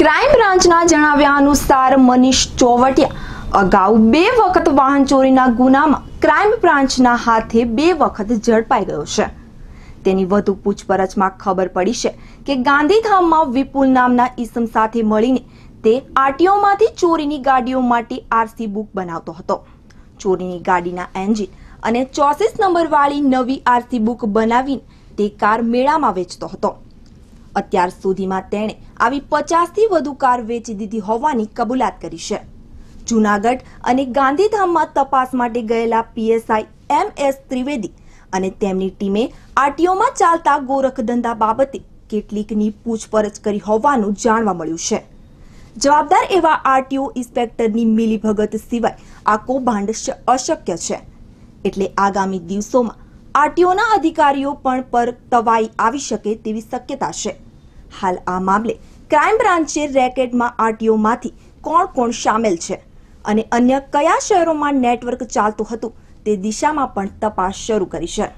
crime બ્રાન્ચના જણાવ્યા અનુસાર મનીષ ચોવટિયા અગાઉ બે વખત વાહન ચોરીના ગુનામાં ક્રાઇમ બ્રાન્ચના હાથે બે વખત ઝડપાઈ ગયો છે તેની વધુ પૂછપરછમાં ખબર પડી છે કે ગાંધીધામમાં વિપુલ નામના ઈસમ સાથે મળીને તે આરટીઓમાંથી ચોરીની ગાડીઓ માટે આરસી બુક બનાવતો હતો ચોરીની ગાડીના એન્જિન અને ચોસીસ નંબરવાળી નવી આરસી બુક બનાવીને તે કાર મેળામાં વેચતો હતો અત્યાર સુધીમાં તેણે આવી પચાસથી વધુ કાર વેચી દીધી હોવાની કબૂલાત કરી છે જૂનાગઢ અને ગાંધીધામમાં તપાસ માટે ગયેલા પીએસઆઈ એમ એસ ત્રિવેદી અને તેમની ટીમે આરટીઓમાં ચાલતા ગોરખધંધા બાબતે કેટલીકની પૂછપરછ કરી હોવાનું જાણવા મળ્યું છે જવાબદાર એવા આરટીઓ ઇન્સ્પેક્ટરની મિલીભગત સિવાય આ કૌભાંડ અશક્ય છે એટલે આગામી દિવસોમાં આરટીઓના અધિકારીઓ પણ પર તવાઈ આવી શકે તેવી શક્યતા છે હાલ આ મામલે ક્રાઇમ બ્રાન્ચે રેકેટમાં આરટીઓમાંથી કોણ કોણ સામેલ છે અને અન્ય કયા શહેરોમાં નેટવર્ક ચાલતું હતું તે દિશામાં પણ તપાસ શરૂ કરી છે